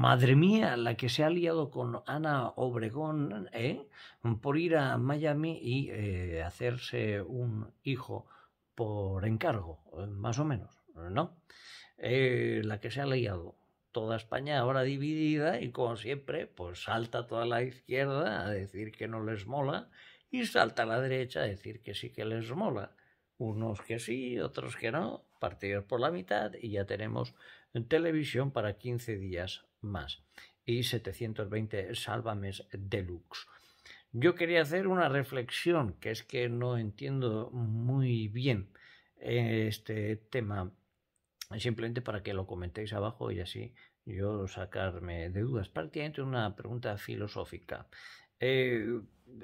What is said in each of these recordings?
madre mía, la que se ha liado con Ana Obregón ¿eh? por ir a Miami y eh, hacerse un hijo por encargo, eh, más o menos, ¿no? la que se ha liado. Toda España ahora dividida y como siempre, pues salta toda la izquierda a decir que no les mola y salta a la derecha a decir que sí que les mola. Unos que sí, otros que no, partir por la mitad y ya tenemos televisión para 15 días más y 720 sálvames deluxe. Yo quería hacer una reflexión, que es que no entiendo muy bien eh, este tema, simplemente para que lo comentéis abajo y así yo sacarme de dudas. Prácticamente una pregunta filosófica. Eh,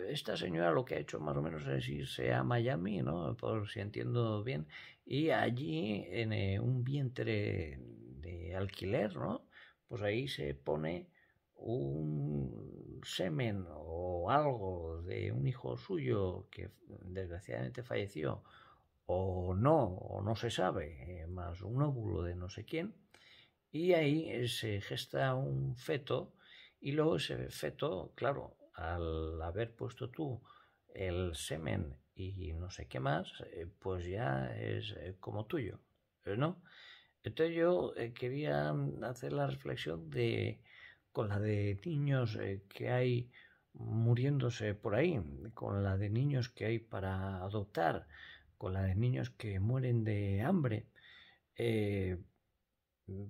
esta señora lo que ha hecho más o menos es irse a Miami, ¿no? Por si entiendo bien, y allí en eh, un vientre de alquiler, ¿no? Pues ahí se pone un semen o algo de un hijo suyo que desgraciadamente falleció o no, o no se sabe, eh, más un óvulo de no sé quién, y ahí eh, se gesta un feto y luego ese feto, claro, al haber puesto tú el semen y no sé qué más, eh, pues ya es eh, como tuyo, eh, ¿no? Entonces yo quería hacer la reflexión de con la de niños que hay muriéndose por ahí, con la de niños que hay para adoptar, con la de niños que mueren de hambre.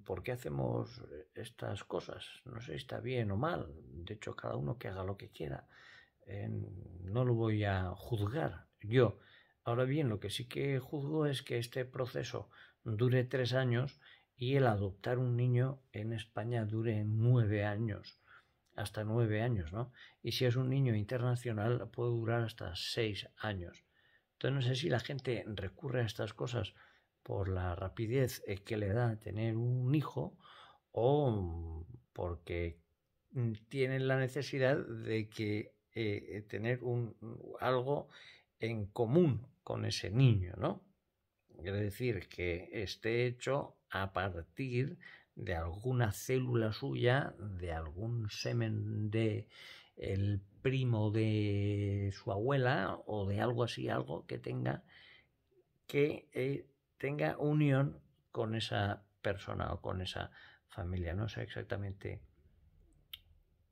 ¿Por qué hacemos estas cosas? No sé si está bien o mal. De hecho, cada uno que haga lo que quiera no lo voy a juzgar yo. Ahora bien, lo que sí que juzgo es que este proceso dure tres años y el adoptar un niño en España dure nueve años, hasta nueve años, ¿no? Y si es un niño internacional puede durar hasta seis años. Entonces no sé si la gente recurre a estas cosas por la rapidez eh, que le da tener un hijo o porque mm, tienen la necesidad de que eh, tener un, algo en común con ese niño, ¿no? Quiere decir, que esté hecho a partir de alguna célula suya, de algún semen de el primo de su abuela o de algo así, algo que tenga que eh, tenga unión con esa persona o con esa familia. No sé exactamente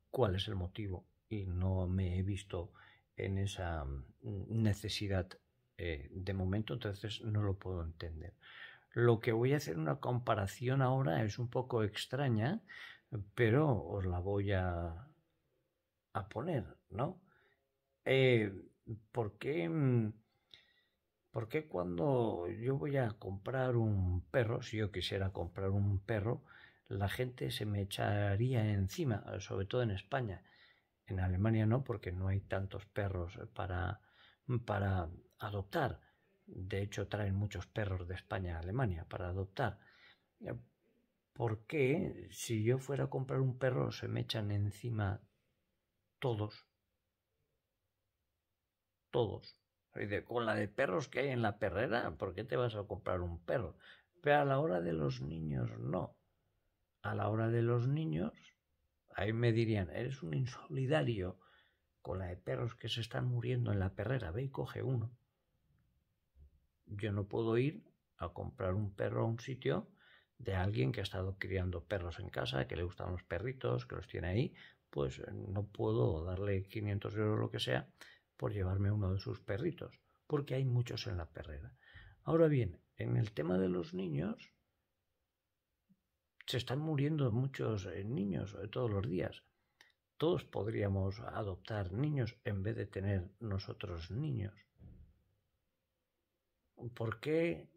cuál es el motivo no me he visto en esa mm, necesidad eh, de momento, entonces no lo puedo entender. Lo que voy a hacer una comparación ahora es un poco extraña, pero os la voy a, a poner, ¿no? Eh, ¿por, qué, mm, ¿Por qué cuando yo voy a comprar un perro, si yo quisiera comprar un perro, la gente se me echaría encima, sobre todo en España? En Alemania no, porque no hay tantos perros eh, para, mm, para adoptar. De hecho, traen muchos perros de España a Alemania para adoptar. Eh, ¿Por qué si yo fuera a comprar un perro se me echan encima todos? Todos. de, con la de perros que hay en la perrera, ¿por qué te vas a comprar un perro? Pero a la hora de los niños no. A la hora de los niños Ahí me dirían, eres un insolidario con la de perros que se están muriendo en la perrera, ve y coge uno. Yo no puedo ir a comprar un perro a un sitio de alguien que ha estado criando perros en casa, que le gustan los perritos, que los tiene ahí, pues eh, no puedo darle 500 euros lo que sea por llevarme uno de sus perritos, porque hay muchos en la perrera. Ahora bien, en el tema de los niños, se están muriendo muchos eh, niños eh, todos los días. Todos podríamos adoptar niños en vez de tener nosotros niños. ¿Por qué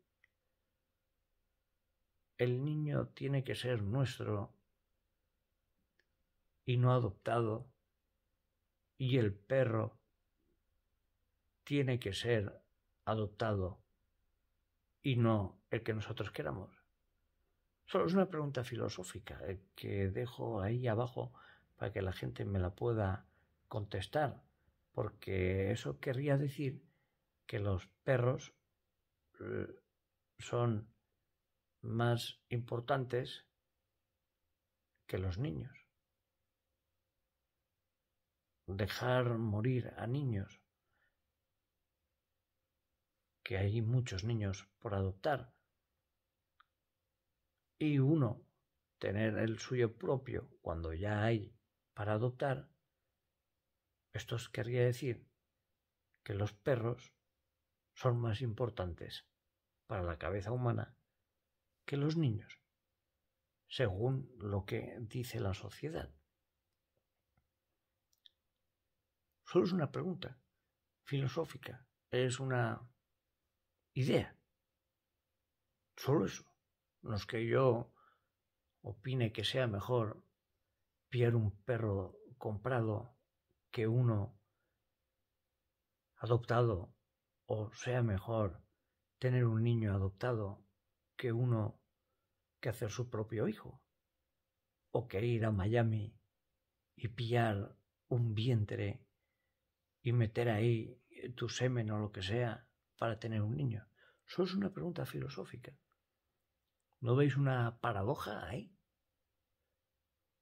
el niño tiene que ser nuestro y no adoptado? Y el perro tiene que ser adoptado y no el que nosotros queramos. Solo es una pregunta filosófica eh, que dejo ahí abajo para que la gente me la pueda contestar, porque eso querría decir que los perros eh, son más importantes que los niños. Dejar morir a niños, que hay muchos niños por adoptar, y uno tener el suyo propio cuando ya hay para adoptar, esto querría decir que los perros son más importantes para la cabeza humana que los niños, según lo que dice la sociedad. Solo es una pregunta filosófica, es una idea. Solo eso. Los que yo opine que sea mejor pillar un perro comprado que uno adoptado, o sea mejor tener un niño adoptado que uno que hacer su propio hijo, o que ir a Miami y pillar un vientre y meter ahí tu semen o lo que sea para tener un niño. Eso es una pregunta filosófica. ¿No veis una paradoja ahí?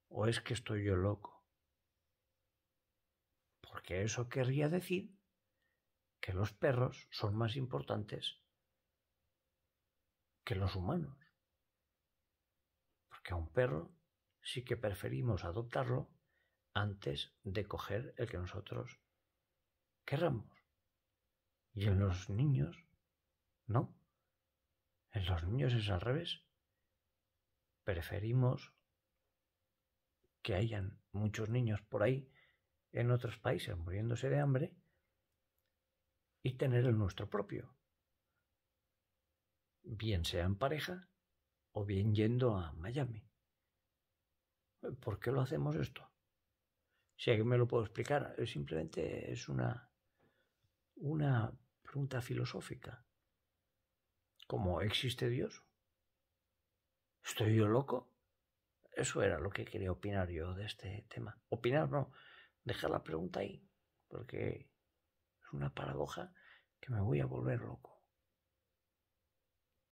¿O es que estoy yo loco? Porque eso querría decir que los perros son más importantes que los humanos. Porque a un perro sí que preferimos adoptarlo antes de coger el que nosotros querramos. Y en los niños, no. En los niños es al revés preferimos que hayan muchos niños por ahí en otros países muriéndose de hambre y tener el nuestro propio. Bien sea en pareja o bien yendo a Miami. ¿Por qué lo hacemos esto? Si alguien me lo puedo explicar, simplemente es una, una pregunta filosófica. ¿Cómo existe Dios? ¿Estoy yo loco? Eso era lo que quería opinar yo de este tema. Opinar no, dejar la pregunta ahí, porque es una paradoja que me voy a volver loco.